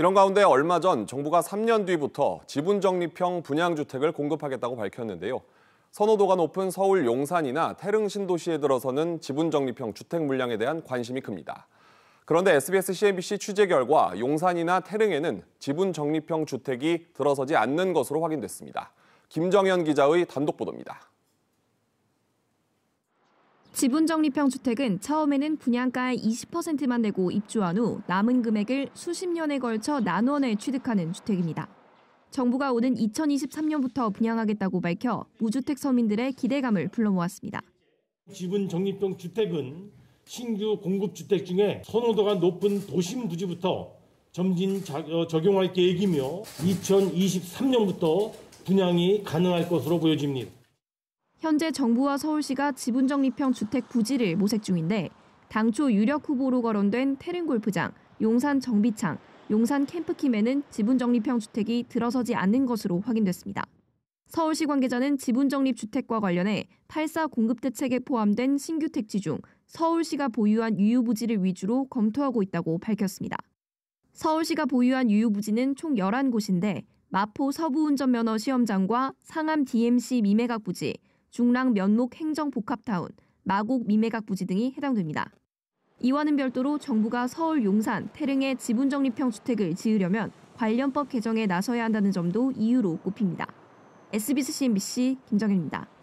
이런 가운데 얼마 전 정부가 3년 뒤부터 지분 적립형 분양주택을 공급하겠다고 밝혔는데요. 선호도가 높은 서울 용산이나 태릉 신도시에 들어서는 지분 적립형 주택 물량에 대한 관심이 큽니다. 그런데 SBS CNBC 취재 결과 용산이나 태릉에는 지분 적립형 주택이 들어서지 않는 것으로 확인됐습니다. 김정현 기자의 단독 보도입니다. 지분 적립형 주택은 처음에는 분양가의 20%만 내고 입주한 후 남은 금액을 수십 년에 걸쳐 난원에 취득하는 주택입니다. 정부가 오는 2023년부터 분양하겠다고 밝혀 무주택 서민들의 기대감을 불러모았습니다. 지분 적립형 주택은 신규 공급 주택 중에 선호도가 높은 도심 부지부터 점진 어, 적용할 계획이며 2023년부터 분양이 가능할 것으로 보여집니다. 현재 정부와 서울시가 지분 적립형 주택 부지를 모색 중인데 당초 유력 후보로 거론된 테른 골프장, 용산 정비창, 용산 캠프킴에는 지분 적립형 주택이 들어서지 않는 것으로 확인됐습니다. 서울시 관계자는 지분 적립 주택과 관련해 8사 공급 대책에 포함된 신규 택지 중 서울시가 보유한 유휴 부지를 위주로 검토하고 있다고 밝혔습니다. 서울시가 보유한 유휴 부지는 총 11곳인데 마포 서부운전면허 시험장과 상암 DMC 미매각 부지, 중랑 면목 행정 복합타운, 마곡 미매각 부지 등이 해당됩니다. 이와는 별도로 정부가 서울 용산, 태릉의 지분 적립형 주택을 지으려면 관련법 개정에 나서야 한다는 점도 이유로 꼽힙니다. SBC MBC 김정현입니다.